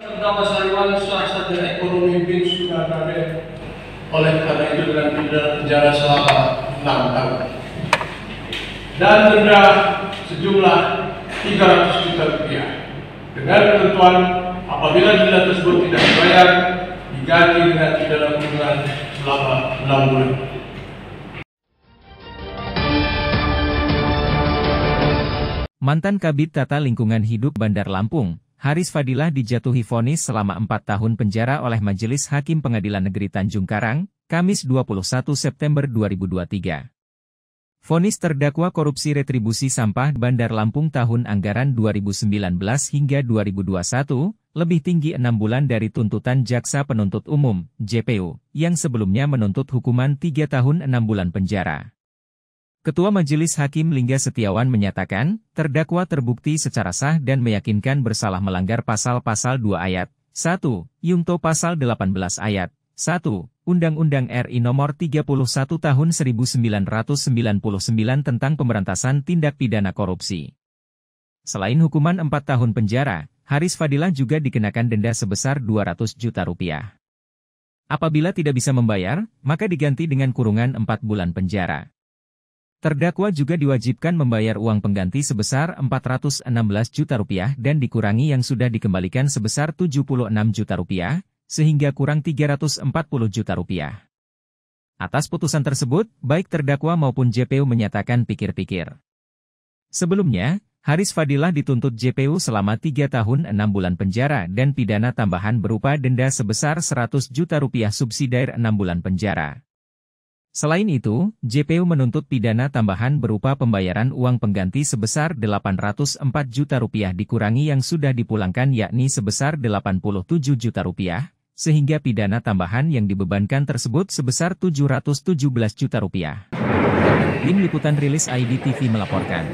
tentang Sariwan salah satu ekonomi BIN sudah ada oleh karena itu dengan denda penjara selama 6 tahun dan denda sejumlah 300 juta rupiah dengan ketentuan apabila denda tersebut tidak dibayar diganti dengan pidana kurungan selama 6 bulan. Mantan Kabit Tata Lingkungan Hidup Bandar Lampung, Haris Fadilah dijatuhi vonis selama empat tahun penjara oleh Majelis Hakim Pengadilan Negeri Tanjung Karang, Kamis 21 September 2023. Vonis terdakwa korupsi retribusi sampah Bandar Lampung tahun anggaran 2019 hingga 2021, lebih tinggi enam bulan dari tuntutan Jaksa Penuntut Umum, JPU, yang sebelumnya menuntut hukuman tiga tahun enam bulan penjara. Ketua Majelis Hakim Lingga Setiawan menyatakan, terdakwa terbukti secara sah dan meyakinkan bersalah melanggar pasal-pasal 2 ayat 1, Yungto pasal 18 ayat 1, Undang-Undang RI Nomor 31 Tahun 1999 tentang Pemberantasan Tindak Pidana Korupsi. Selain hukuman 4 tahun penjara, Haris Fadilah juga dikenakan denda sebesar 200 juta rupiah. Apabila tidak bisa membayar, maka diganti dengan kurungan 4 bulan penjara. Terdakwa juga diwajibkan membayar uang pengganti sebesar 416 juta rupiah dan dikurangi yang sudah dikembalikan sebesar 76 juta rupiah, sehingga kurang 340 juta rupiah. Atas putusan tersebut, baik terdakwa maupun JPU menyatakan pikir-pikir. Sebelumnya, Haris Fadilah dituntut JPU selama 3 tahun 6 bulan penjara dan pidana tambahan berupa denda sebesar 100 juta rupiah subsidiar 6 bulan penjara. Selain itu, JPU menuntut pidana tambahan berupa pembayaran uang pengganti sebesar 804 juta rupiah dikurangi yang sudah dipulangkan yakni sebesar 87 juta rupiah, sehingga pidana tambahan yang dibebankan tersebut sebesar 717 juta rupiah. Tim Liputan Rilis IDTV melaporkan.